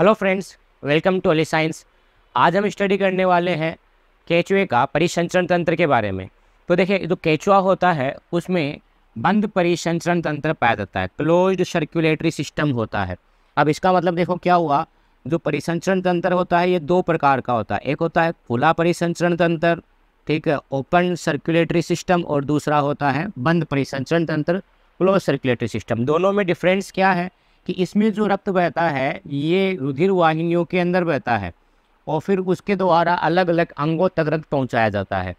hello friends welcome to Ali science आज हम study करने वाले हैं केचुए का परिसंचरण तंत्र के बारे में तो देखिए जो केचुआ होता है उसमें बंद परिसंचरण तंत्र पाया जाता है क्लोज्ड सर्कुलेटरी सिस्टम होता है अब इसका मतलब देखो क्या हुआ जो परिसंचरण तंत्र होता है ये दो प्रकार का होता है एक होता है खुला परिसंचरण तंत्र ठीक है ओपन सर्कुलेटरी सिस्टम और दूसरा होता है बंद परिसंचरण तंत्र क्लोज सर्कुलेटरी सिस्टम दोनों में डिफरेंस क्या है कि इसमें जो रक्त बहता है ये रुधिर वाहिनियों के अंदर बहता है और फिर उसके द्वारा अलग अलग अंगों तक रक्त पहुँचाया जाता है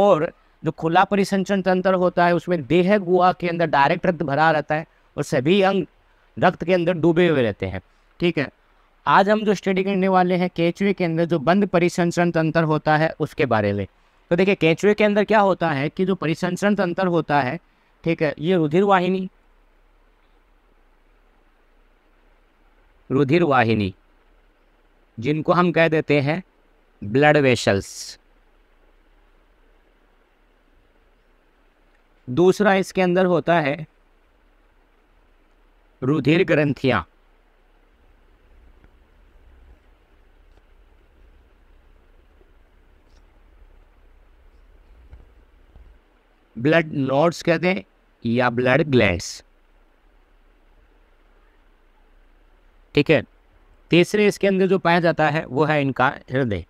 और जो खुला परिसंचन तंत्र होता है उसमें देह गुआ के अंदर डायरेक्ट रक्त भरा रहता है और सभी अंग रक्त के अंदर डूबे हुए रहते हैं ठीक है आज हम जो स्टडी करने वाले हैं केचुए के अंदर जो बंद परिसंचरण तंत्र होता है उसके बारे में तो देखिए केचुए के अंदर क्या होता है कि जो परिसंचरण तंत्र होता है ठीक है ये रुधिर वाहिनी रुधिर वाहिनी जिनको हम कह देते हैं ब्लड वेशल्स दूसरा इसके अंदर होता है रुधिर ग्रंथियां ब्लड नोड्स कहते हैं या ब्लड ग्लैंड्स ठीक है तीसरे इसके अंदर जो पाया जाता है वो है इनका हृदय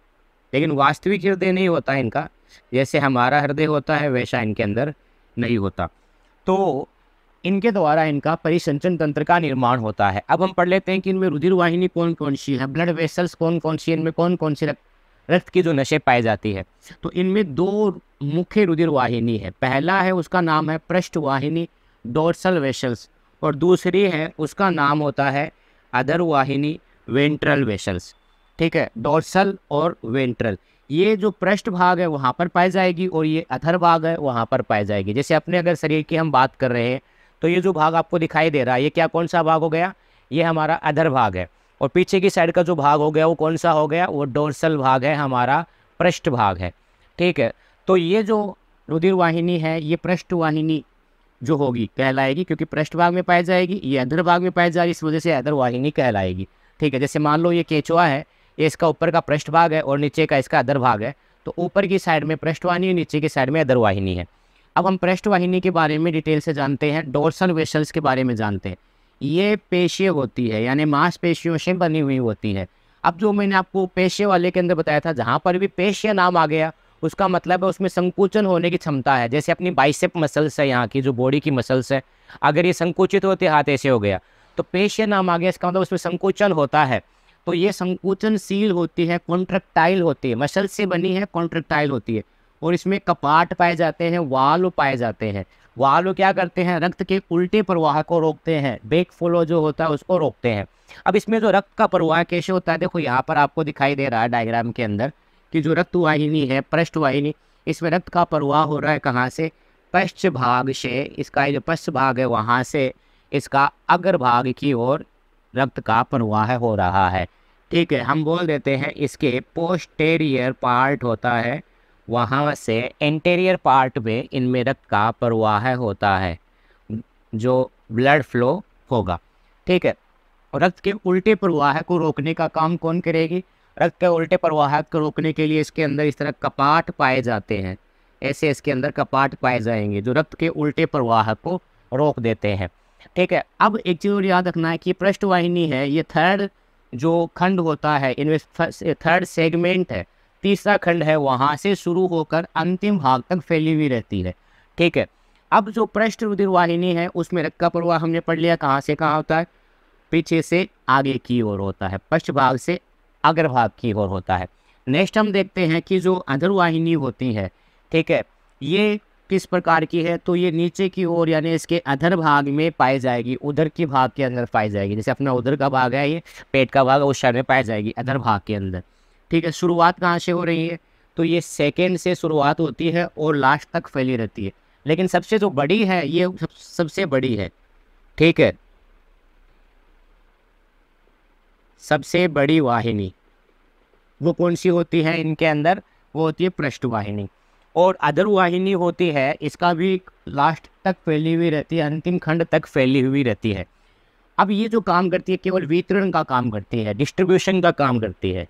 लेकिन वास्तविक हृदय नहीं होता इनका जैसे हमारा हृदय होता है वैसा इनके अंदर नहीं होता तो इनके द्वारा इनका परिसंचन तंत्र का निर्माण होता है अब हम पढ़ लेते हैं कि इनमें रुधिर वाहिनी कौन कौन सी है ब्लड वेसल्स कौन कौन सी इनमें कौन कौन सी रक्त की जो नशे पाई जाती है तो इनमें दो मुख्य रुधिर वाहिनी है पहला है उसका नाम है पृष्ठ वाहिनी डोर्सल वेसल्स और दूसरी है उसका नाम होता है अदर वाहिनी वेंट्रल वेसल्स ठीक है डोर्सल और वेंट्रल ये जो पृष्ठ भाग है वहाँ पर पाई जाएगी और ये अधर भाग है वहाँ पर पाई जाएगी जैसे अपने अगर शरीर की हम बात कर रहे हैं तो ये जो भाग आपको दिखाई दे रहा है ये क्या कौन सा भाग हो गया ये हमारा अधर भाग है और पीछे की साइड का जो भाग हो गया वो कौन सा हो गया वो डोर्सल भाग है हमारा पृष्ठ भाग है ठीक है तो ये जो रुधिर वाहिनी है ये पृष्ठ वाहिनी जो होगी कहलाएगी क्योंकि पृष्ठभाग में पाई जाएगी ये भाग में पाई जाएगी इस वजह से वाहिनी कहलाएगी ठीक है जैसे मान लो ये केचुआ है ये इसका ऊपर का पृष्ठभाग है और नीचे का इसका भाग है तो ऊपर की साइड में पृष्ठवाहिनी नीचे की साइड में वाहिनी है अब हम पृष्ठवाहिनी के बारे में डिटेल से जानते हैं डोर्सल वेसल्स के बारे में जानते हैं ये पेशे होती है यानी मांसपेशियों से बनी हुई होती है अब जो मैंने आपको पेशे वाले के अंदर बताया था जहाँ पर भी पेशे नाम आ गया उसका मतलब है उसमें संकुचन होने की क्षमता है जैसे अपनी बाइसेप मसल्स है यहाँ की जो बॉडी की मसल्स है अगर ये संकुचित होते हाथ ऐसे हो गया तो पेश नाम आ गया इसका मतलब उसमें संकोचन होता है तो ये संकोचनशील होती है कॉन्ट्रक्टाइल होती है मसल से बनी है कॉन्ट्रक्टाइल होती है और इसमें कपाट पाए जाते हैं वाल पाए जाते हैं वाल क्या करते हैं रक्त के उल्टे प्रवाह को रोकते हैं बेक फ्लो जो होता है उसको रोकते हैं अब इसमें जो रक्त का प्रवाह कैसे होता है देखो यहाँ पर आपको दिखाई दे रहा है डायग्राम के अंदर कि जो रक्त वाहिनी है पृष्ठ वाहिनी तो इसमें रक्त का प्रवाह हो रहा है कहाँ से पश्च भाग से इसका जो पश्च भाग है वहाँ से इसका अग्र भाग की ओर रक्त का प्रवाह हो रहा है ठीक है हम बोल देते हैं इसके पोस्टेरियर पार्ट होता है वहाँ से इंटेरियर पार्ट में इनमें रक्त का प्रवाह होता है जो ब्लड फ्लो होगा ठीक है रक्त के उल्टे प्रवाह को रोकने का काम कौन करेगी रक्त के उल्टे प्रवाहक को रोकने के लिए इसके अंदर इस तरह कपाट पाए जाते हैं ऐसे इसके अंदर कपाट पाए जाएंगे जो रक्त के उल्टे प्रवाह को रोक देते हैं ठीक है अब एक चीज़ और याद रखना है कि पृष्ठवाहिनी है ये थर्ड जो खंड होता है इनमें थर्ड सेगमेंट है तीसरा खंड है वहाँ से शुरू होकर अंतिम भाग तक फैली हुई रहती है ठीक है अब जो पृष्ठ रुधिरवाहिनी है उसमें रक्त का प्रवाह हमने पढ़ लिया कहाँ से कहाँ होता है पीछे से आगे की ओर होता है पृष्ठ भाग से अग्रभाग की ओर होता है नेक्स्ट हम देखते हैं कि जो अधरवाहिनी होती है ठीक है ये किस प्रकार की है तो ये नीचे की ओर यानी इसके अधर भाग में पाई जाएगी उधर के भाग के अंदर पाई जाएगी जैसे अपना उधर का भाग है ये पेट का भाग उस शरीर में पाई जाएगी अधर भाग के अंदर ठीक है शुरुआत कहाँ से हो रही है तो ये सेकेंड से शुरुआत होती है और लास्ट तक फैली रहती है लेकिन सबसे जो बड़ी है ये सब, सबसे बड़ी है ठीक है सबसे बड़ी वाहिनी वो कौन सी होती है इनके अंदर वो होती है पृष्ठवाहिनी और अदर वाहिनी होती है इसका भी लास्ट तक फैली हुई रहती है अंतिम खंड तक फैली हुई रहती है अब ये जो काम करती है केवल वितरण का काम करती है डिस्ट्रीब्यूशन का काम करती है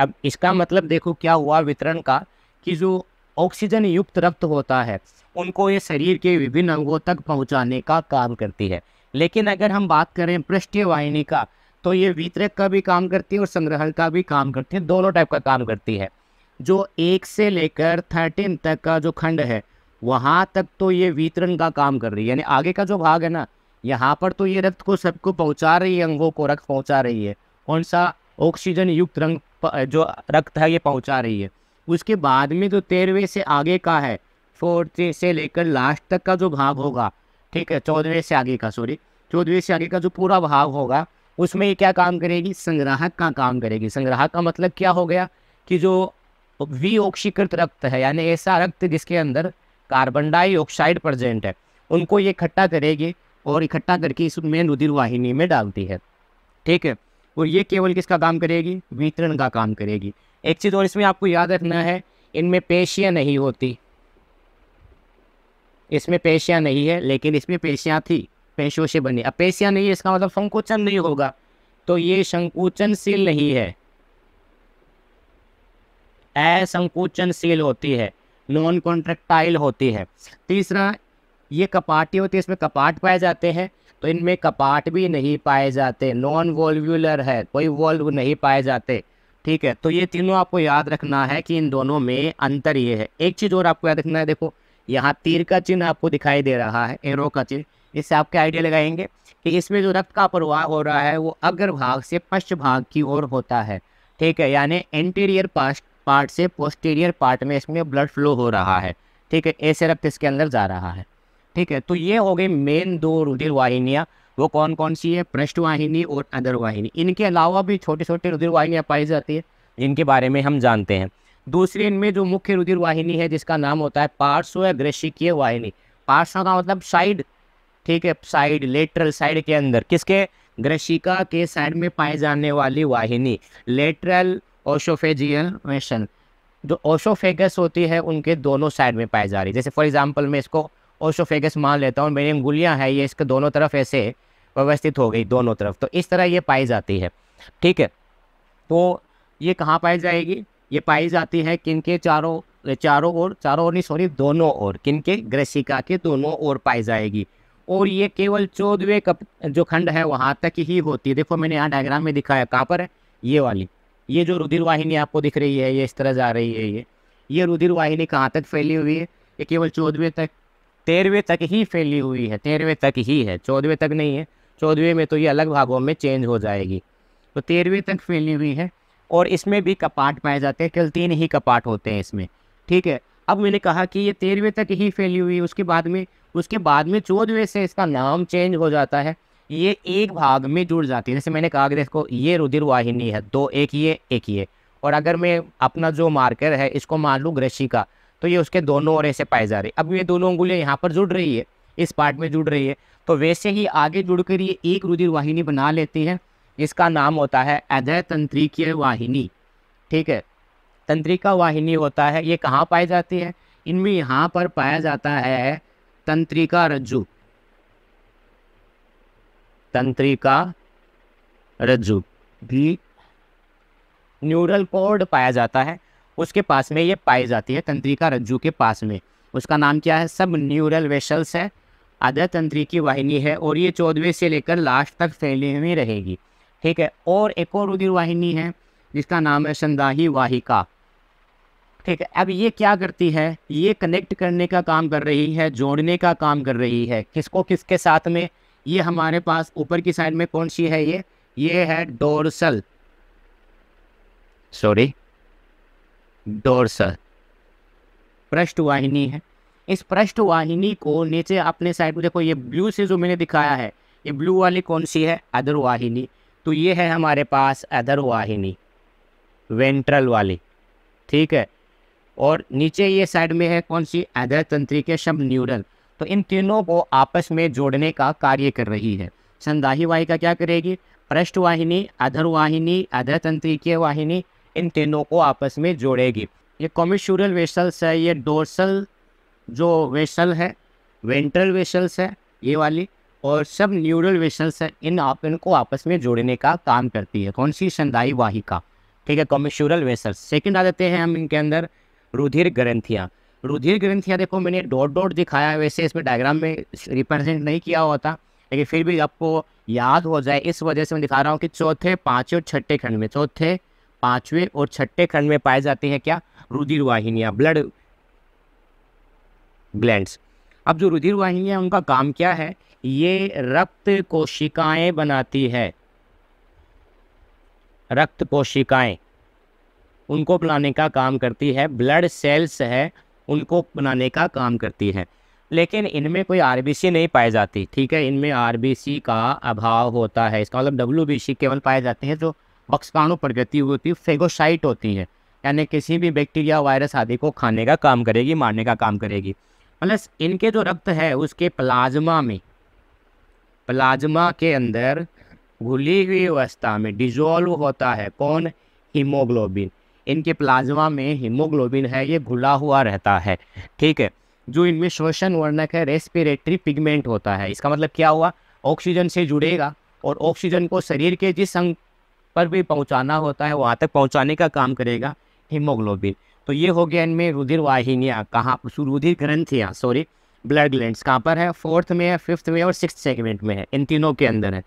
अब इसका मतलब देखो क्या हुआ वितरण का कि जो ऑक्सीजन युक्त रक्त होता है उनको ये शरीर के विभिन्न अंगों तक पहुंचाने का काम करती है लेकिन अगर हम बात करें पृष्ठीय वाहिनी का तो ये वितरक का भी काम करती है और संग्रहण का भी काम करती है दोनों टाइप का काम करती है जो एक से लेकर थर्टीन तक का जो खंड है वहाँ तक तो ये वितरण का काम कर रही है यानी आगे का जो भाग है ना यहाँ पर तो ये रक्त को सबको पहुँचा रही है अंगों को रक्त पहुँचा रही है कौन सा ऑक्सीजन युक्त रंग जो रक्त है ये पहुँचा रही है उसके बाद में जो तो तेरहवें से आगे का है फोर्थ से लेकर लास्ट तक का जो भाग होगा ठीक है चौदहवें से आगे का सॉरी चौदहवें से आगे का जो पूरा भाग होगा उसमें ये क्या काम करेगी संग्राहक का काम करेगी संग्राहक का मतलब क्या हो गया कि जो विओक्षीकृत रक्त है यानी ऐसा रक्त जिसके अंदर कार्बन डाइऑक्साइड प्रजेंट है उनको ये इकट्ठा करेगी और इकट्ठा करके इस मेन रुधिर वाहिनी में डालती है ठीक है और ये केवल किसका काम करेगी वितरण का काम करेगी एक चीज़ और इसमें आपको याद रखना है इनमें पेशियाँ नहीं होती इसमें पेशियाँ नहीं है लेकिन इसमें पेशियाँ थी पेशियों से बनी अब पेशियाँ नहीं है इसका मतलब संकोचन नहीं होगा तो ये संकोचनशील नहीं है असंकोचनशील होती है नॉन कॉन्ट्रेक्टाइल होती है तीसरा ये कपाटी होती है इसमें कपाट पाए जाते हैं तो इनमें कपाट भी नहीं पाए जाते नॉन वॉल्व्यूलर है कोई वॉल्व नहीं पाए जाते ठीक है तो ये तीनों आपको याद रखना है कि इन दोनों में अंतर ये है एक चीज़ और आपको याद रखना है देखो यहाँ तीर का चिन्ह आपको दिखाई दे रहा है एरो का चिन्ह इससे आपके आइडिया लगाएंगे कि इसमें जो रक्त का प्रवाह हो रहा है वो अग्र भाग से पश्च भाग की ओर होता है ठीक है यानी एंटीरियर पार्ट से पोस्टीरियर पार्ट में इसमें ब्लड फ्लो हो रहा है ठीक है ऐसे रक्त इसके अंदर जा रहा है ठीक है तो ये हो गई मेन दो रुधिर वाहिनियाँ वो कौन कौन सी है पृष्ठवाहिनी और अदर वाहिनी इनके अलावा भी छोटे छोटे रुधिर वाहिनियाँ पाई जाती है जिनके बारे में हम जानते हैं दूसरी इनमें जो मुख्य रुधिर वाहिनी है जिसका नाम होता है पार्श्व ग्रेशिकीय वाहिनी पार्श्व का मतलब साइड ठीक है साइड लेटरल साइड के अंदर किसके ग्रशिका के साइड में पाए जाने वाली वाहिनी लेटरल ओशोफेजियल मेशन जो ओशोफेगस होती है उनके दोनों साइड में पाई जा रही है जैसे फॉर एग्जांपल मैं इसको ओशोफेगस मान लेता हूँ मेरी अंगुलियाँ हैं ये इसके दोनों तरफ ऐसे व्यवस्थित हो गई दोनों तरफ तो इस तरह ये पाई जाती है ठीक है तो ये कहाँ पाई जाएगी ये पाई जाती है किनके चारों चारों ओर चारों ओर नहीं सॉरी दोनों ओर किनके ग्रसिका के दोनों ओर पाई जाएगी और ये केवल चौदहवें कप जो खंड है वहाँ तक ही होती है देखो मैंने यहाँ डायग्राम में दिखाया कहाँ पर है ये वाली ये जो रुधिर वाहिनी आपको दिख रही है ये इस तरह जा रही है ये ये रुधिर वाहिनी कहाँ तक फैली हुई है ये केवल चौदहवें तक तेरहवें तक ही फैली हुई है तेरहवें तक ही है चौदहवें तक नहीं है चौदहवें में तो ये अलग भागों में चेंज हो जाएगी तो तेरहवें तक फैली हुई है और इसमें भी कपाट पाए जाते हैं केवल तीन ही कपाट होते हैं इसमें ठीक है अब मैंने कहा कि ये तेरहवें तक ही फैली हुई उसके बाद में उसके बाद में चौदहवें से इसका नाम चेंज हो जाता है ये एक भाग में जुड़ जाती है जैसे मैंने कहा कि देखो ये रुधिर वाहिनी है दो एक ये एक ये और अगर मैं अपना जो मार्कर है इसको मान लूँ ग्रशी का तो ये उसके दोनों ओर ऐसे पाए जा रहे अब ये दोनों उंगलियाँ यहाँ पर जुड़ रही है इस पार्ट में जुड़ रही है तो वैसे ही आगे जुड़ कर ये एक रुधिर वाहिनी बना लेती है जिसका नाम होता है अधय तंत्रिकीय वाहिनी ठीक है तंत्रिका वाहिनी होता है ये कहाँ पाई जाती है इनमें यहाँ पर पाया जाता है तंत्रिका रज्जु तंत्रिका रज्जु भी न्यूरल कोड पाया जाता है उसके पास में ये पाई जाती है तंत्रिका रज्जु के पास में उसका नाम क्या है सब न्यूरल वेशल्स है अधय तंत्रिकी वाहिनी है और ये चौदहवें से लेकर लास्ट तक फैली हुई रहेगी ठीक है और एक और रुधिर वाहिनी है जिसका नाम है संदाही वाहिका ठीक है अब ये क्या करती है ये कनेक्ट करने का काम कर रही है जोड़ने का काम कर रही है किसको किसके साथ में ये हमारे पास ऊपर की साइड में कौन सी है ये ये है डोरसल सॉरी डोरसल पृष्ठवाहिनी है इस पृष्ठवाहिनी को नीचे अपने साइड में देखो ये ब्लू से जो मैंने दिखाया है ये ब्लू वाली कौन सी है अदर वाहिनी तो ये है हमारे पास अदर वाहिनी वेंट्रल वाली ठीक है और नीचे ये साइड में है कौन सी अदर के शब्द न्यूरल तो इन तीनों को आपस में जोड़ने का कार्य कर रही है संदाही का क्या करेगी पृष्ठ वाहिनी अधर वाहिनी अधर तंत्रिकीय वाहिनी इन तीनों को आपस में जोड़ेगी ये कॉमिशूरल वेसल्स है ये डोर्सल जो वेसल है वेंट्रल वेसल्स है ये वाली और सब न्यूरल वेसल्स इन आपन को आपस में जोड़ने का काम करती है कौन सी संदाई वाहिका ठीक है कॉमिश्यूरल वेसल्स सेकंड आ जाते हैं हम इनके अंदर रुधिर ग्रंथियाँ रुधिर ग्रंथियाँ देखो मैंने डॉट डॉट दिखाया है वैसे इसमें डायग्राम में रिप्रेजेंट नहीं किया हुआ था लेकिन फिर भी आपको याद हो जाए इस वजह से मैं दिखा रहा हूँ कि चौथे पाँचवें और छठे खंड में चौथे पाँचवें और छठे खंड में पाए जाते हैं क्या रुधिर वाहिनियाँ ब्लड ग्लैंड अब जो रुधिर वाहिनियाँ उनका काम क्या है ये रक्त कोशिकाएं बनाती है रक्त कोशिकाएं उनको बनाने का काम करती है ब्लड सेल्स है उनको बनाने का काम करती है लेकिन इनमें कोई आरबीसी नहीं पाई जाती ठीक है इनमें आरबीसी का अभाव होता है इसका मतलब डब्ल्यू केवल पाए जाते हैं जो बक्सकाणु प्रकृति होती है फेगोसाइट होती है यानी किसी भी बैक्टीरिया वायरस आदि को खाने का काम करेगी मारने का काम करेगी प्लस मतलब इनके जो रक्त है उसके प्लाज्मा में प्लाज्मा के अंदर घुली हुई अवस्था में डिजोल्व होता है कौन हीमोग्लोबिन इनके प्लाज्मा में हीमोग्लोबिन है ये घुला हुआ रहता है ठीक है जो इनमें शोषण वर्णक है रेस्पिरेटरी पिगमेंट होता है इसका मतलब क्या हुआ ऑक्सीजन से जुड़ेगा और ऑक्सीजन को शरीर के जिस अंग पर भी पहुंचाना होता है वहाँ तक पहुंचाने का काम करेगा हीमोग्लोबिन तो ये हो गया इनमें रुधिर वाहिनियाँ कहाँ रुधिर ग्रंथियाँ सॉरी ब्लड ग्लैंड कहाँ पर है फोर्थ में है फिफ्थ में और सिक्स सेगमेंट में है इन तीनों के अंदर है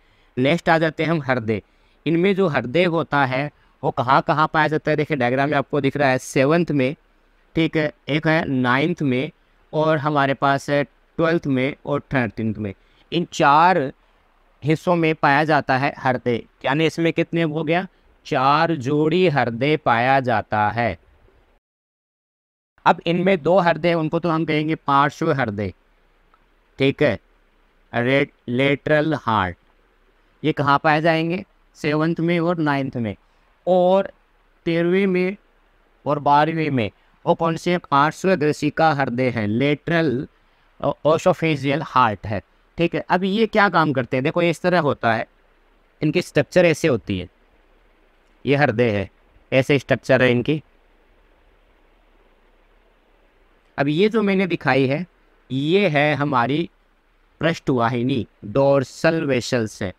नेक्स्ट आ जाते हैं हम हृदय इनमें जो हृदय होता है वो कहाँ कहाँ पाया जाता है देखिए डायग्राम में आपको दिख रहा है सेवन्थ में ठीक है एक है नाइन्थ में और हमारे पास है ट्वेल्थ में और थर्टीन में इन चार हिस्सों में पाया जाता है हृदय यानी इसमें कितने हो गया चार जोड़ी हृदय पाया जाता है अब इनमें दो हृदय उनको तो हम कहेंगे पार्श्व हृदय ठीक है रेट लेटरल हार्ट ये कहाँ पाए जाएंगे सेवन्थ में और नाइन्थ में और तेरहवें में और बारहवें में वो कौन से पार्श्व ग्रसिका हृदय है लेटरल ओशोफेजियल हार्ट है ठीक है अब ये क्या काम करते हैं देखो इस तरह होता है इनकी स्ट्रक्चर ऐसे होती है ये हृदय है ऐसे स्ट्रक्चर है इनकी अब ये जो मैंने दिखाई है ये है हमारी पृष्ठवाहिनी डोरसल वेशल्स है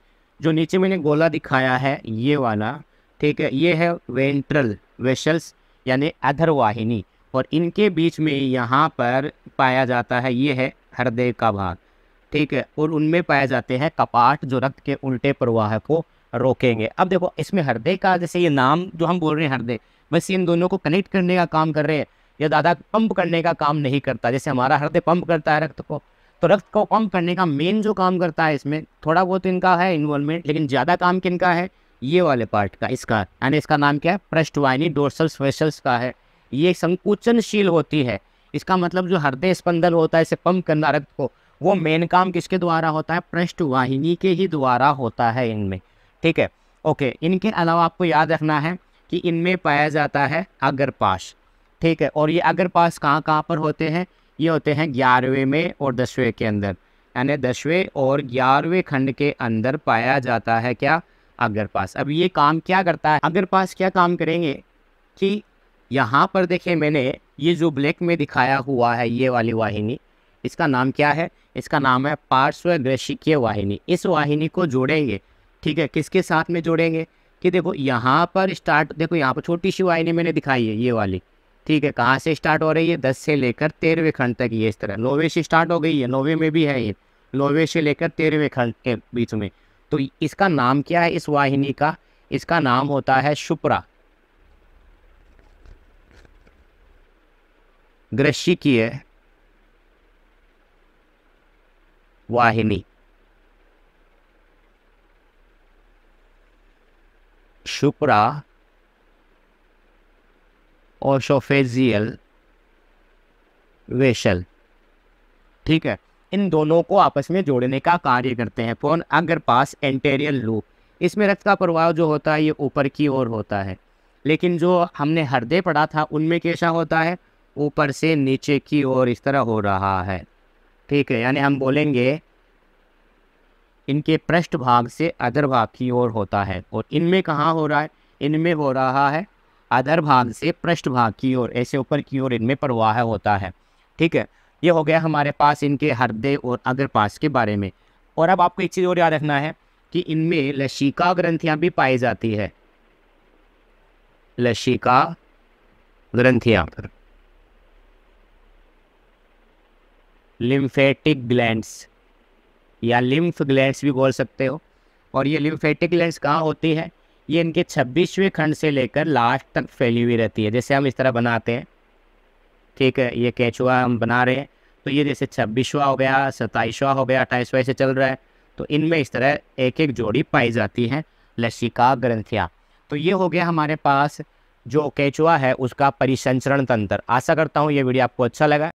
जो नीचे मैंने गोला दिखाया है ये वाला ठीक है ये है वेंट्रल वेशल्स यानी अधरवाहिनी और इनके बीच में यहाँ पर पाया जाता है ये है हृदय का भाग ठीक है और उनमें पाए जाते हैं कपाट जो रक्त के उल्टे प्रवाह को रोकेंगे अब देखो इसमें हृदय का जैसे ये नाम जो हम बोल रहे हैं हृदय बस इन दोनों को कनेक्ट करने का काम कर रहे हैं या ज़्यादा पंप करने का काम नहीं करता जैसे हमारा हृदय पंप करता है रक्त को तो रक्त को पंप करने का मेन जो काम करता है इसमें थोड़ा बहुत इनका है इन्वॉल्वमेंट लेकिन ज़्यादा काम किन का है ये वाले पार्ट का इसका यानी इसका नाम क्या है पृष्ठवाहिनी डोर्सल स्पेशल्स का है ये संकुचनशील होती है इसका मतलब जो हृदय स्पंदन होता है इसे पंप करना रक्त को वो मेन काम किसके द्वारा होता है पृष्ठवाहिनी के ही द्वारा होता है इनमें ठीक है ओके इनके अलावा आपको याद रखना है कि इनमें पाया जाता है अग्रपाश ठीक है और ये अगर पास कहाँ कहाँ पर होते हैं ये होते हैं ग्यारहवें में और दसवें के अंदर यानी दसवें और ग्यारहवें खंड के अंदर पाया जाता है क्या अगर पास अब ये काम क्या करता है अगर पास क्या काम करेंगे कि यहाँ पर देखें मैंने ये जो ब्लैक में दिखाया हुआ है ये वाली वाहिनी इसका नाम क्या है इसका नाम है पार्श्व वाहिनी इस वाहिनी को जोड़ेंगे ठीक है किसके साथ में जोड़ेंगे कि देखो यहाँ पर स्टार्ट देखो यहाँ पर छोटी सी वाहिनी मैंने दिखाई है ये वाली ठीक है कहाँ से स्टार्ट हो रही है दस से लेकर तेरहवें खंड तक ये इस तरह नौवे से स्टार्ट हो गई है नौवे में भी है ये नौवे से लेकर तेरहवें खंड के बीच में तो इसका नाम क्या है इस वाहिनी का इसका नाम होता है शुप्रा ग्रशी की है वाहिनी शुप्रा ओशोफेजियल वेशल ठीक है इन दोनों को आपस में जोड़ने का कार्य करते हैं फोन अगर पास एंटेरियल लूप इसमें रक्त का प्रवाह जो होता है ये ऊपर की ओर होता है लेकिन जो हमने हृदय पढ़ा था उनमें कैसा होता है ऊपर से नीचे की ओर इस तरह हो रहा है ठीक है यानी हम बोलेंगे इनके पृष्ठ भाग से अधर भाग की ओर होता है और इनमें कहाँ हो रहा है इनमें हो रहा है अधर भाग से पृष्ठ भाग की ओर ऐसे ऊपर की ओर इनमें प्रवाह होता है ठीक है ये हो गया हमारे पास इनके हृदय और पास के बारे में और अब आपको एक चीज़ और याद रखना है कि इनमें लशिका ग्रंथियां भी पाई जाती है लशिका ग्रंथियां लिम्फेटिक ग्लैंड्स या लिम्फ ग्लैंड्स भी बोल सकते हो और ये लिम्फेटिक ग्लैंड्स कहाँ होती है ये इनके छब्बीसवें खंड से लेकर लास्ट तक फैली हुई रहती है जैसे हम इस तरह बनाते हैं ठीक है ये कैचुआ हम बना रहे हैं तो ये जैसे छब्बीसवा हो गया सत्ताईसवा हो गया अट्ठाईसवा ऐसे चल रहा है तो इनमें इस तरह एक एक जोड़ी पाई जाती है लसिका ग्रंथिया तो ये हो गया हमारे पास जो कैचुआ है उसका परिसंचरण तंत्र आशा करता हूँ ये वीडियो आपको अच्छा लगा